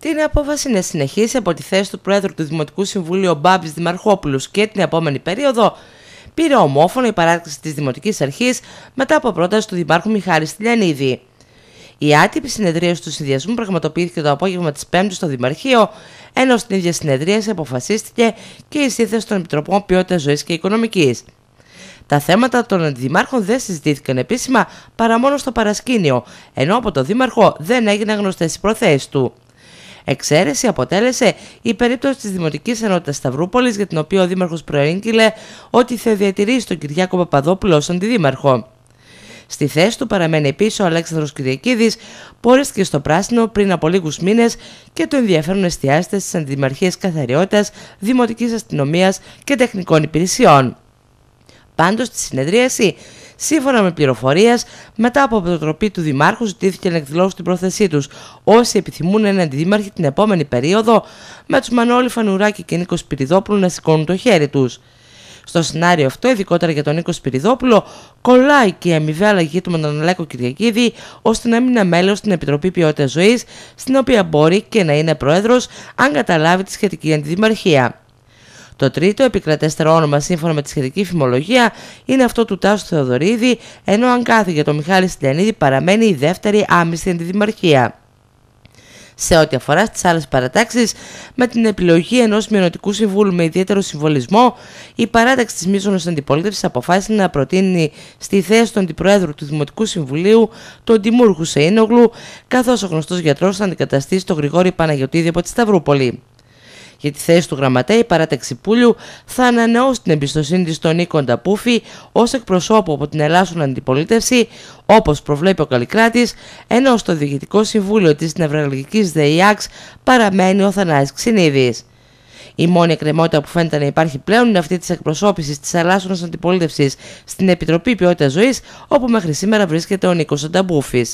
Την απόφαση να συνεχίσει από τη θέση του Πρόεδρου του Δημοτικού Συμβουλίου Μπάμπης Δημαρχόπουλου και την επόμενη περίοδο πήρε ομόφωνα η παράκτηση της Δημοτικής Αρχής μετά από πρόταση του Δημάρχου Μιχάλη Στυλιανίδη. Η άτυπη συνεδρίαση του συνδυασμού πραγματοποιήθηκε το απόγευμα της 5η στο Δημαρχείο, ενώ στην ίδια συνεδρίαση αποφασίστηκε και η σύνθεση των Επιτροπών Ποιότητας Ζωής και Οικονομικής. Τα θέματα των αντιδημάρχων δεν συζητήθηκαν επίσημα παρά μόνο στο παρασκήνιο, ενώ από τον Δήμαρχο δεν έγιναν γνωστές οι προθέσεις του. Εξαίρεση αποτέλεσε η περίπτωση της Δημοτικής Ενότητας Σταυρούπολης, για την οποία ο Δήμαρχος προέγγειλε ότι θα διατηρήσει τον Κυριάκο Παπαδόπουλο ως αντιδήμαρχο. Στη θέση του παραμένει επίση ο Αλέξανδρος Κυριακίδης, που ορίστηκε στο πράσινο πριν από λίγους μήνες και το ενδιαφέρον εστιάζεται στις αντιδημαρχίες καθαριότητας, δημοτικής αστυνομίας και τεχνικών υπηρεσιών. Πάντως, στη συνεδρίαση Σύμφωνα με πληροφορίες, μετά από αποτροπή του Δημάρχου, ζητήθηκε να εκδηλώσουν την πρόθεσή τους. Όσοι επιθυμούν να είναι την επόμενη περίοδο, με τους Μανώλη Φανουράκη και Νίκος Σπυριδόπουλου να σηκώνουν το χέρι τους. Στο σενάριο αυτό, ειδικότερα για τον Νίκος Σπυριδόπουλο, κολλάει και η αμοιβή αλλαγή του με τον Αλέκο Κυριακίδη, ώστε να μείνει είναι μέλο στην Επιτροπή Ποιότητας Ζωής, στην οποία μπορεί και να είναι πρόεδρος, αν καταλάβει τη σχετική αντιδημαρχία. Το τρίτο επικρατέστερο όνομα σύμφωνα με τη σχετική φημολογία είναι αυτό του Τάσου Θεοδωρίδη, ενώ αν κάθε για τον Μιχάλη Στυλιανίδη παραμένει η δεύτερη άμυστη αντιδημαρχία σε ό,τι αφορά στις άλλες παρατάξεις, με την επιλογή ενός μειονοτικού συμβούλου με ιδιαίτερο συμβολισμό, η παράταξη της Μίσονος αντιπολίτευσης αποφάσισε να προτείνει στη θέση του αντιπροέδρου του Δημοτικού Συμβουλίου τον Τιμούργου Σεΐνογλου, καθώς ο γνωστός γιατρός θα αντικαταστήσει τον Γρηγόρη Παναγιοτήδη από τη Σταυρούπολη. Για τη θέση του γραμματέα, η παράταξη Πούλιου θα ανανεώσει την εμπιστοσύνη της στον Νίκο Νταπούφη ως εκπροσώπου από την Ελλάσσον Αντιπολίτευση, όπως προβλέπει ο Καλικράτη, ενώ στο Διοικητικό Συμβούλιο της Νευραλγικής ΔΕΙΑΞ παραμένει ο Θανάη Ξινίδης. Η μόνη εκκρεμότητα που φαίνεται να υπάρχει πλέον είναι αυτή της εκπροσώπησης της Ελλάσσουνα Αντιπολίτευσης στην Επιτροπή Ποιότητας Ζωής, όπου μέχρι σήμερα βρίσκεται ο Νίκος Ανταπούφη.